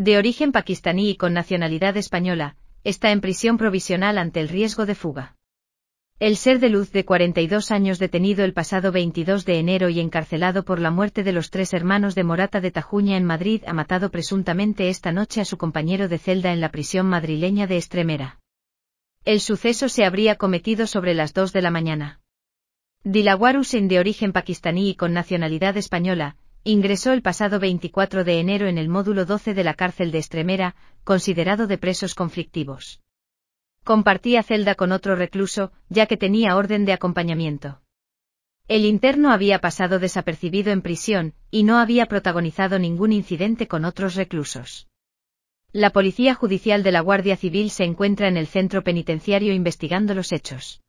de origen pakistaní y con nacionalidad española, está en prisión provisional ante el riesgo de fuga. El ser de luz de 42 años detenido el pasado 22 de enero y encarcelado por la muerte de los tres hermanos de Morata de Tajuña en Madrid ha matado presuntamente esta noche a su compañero de celda en la prisión madrileña de Estremera. El suceso se habría cometido sobre las 2 de la mañana. Dilawar Hussein de origen pakistaní y con nacionalidad española, ingresó el pasado 24 de enero en el módulo 12 de la cárcel de Estremera, considerado de presos conflictivos. Compartía celda con otro recluso, ya que tenía orden de acompañamiento. El interno había pasado desapercibido en prisión, y no había protagonizado ningún incidente con otros reclusos. La Policía Judicial de la Guardia Civil se encuentra en el centro penitenciario investigando los hechos.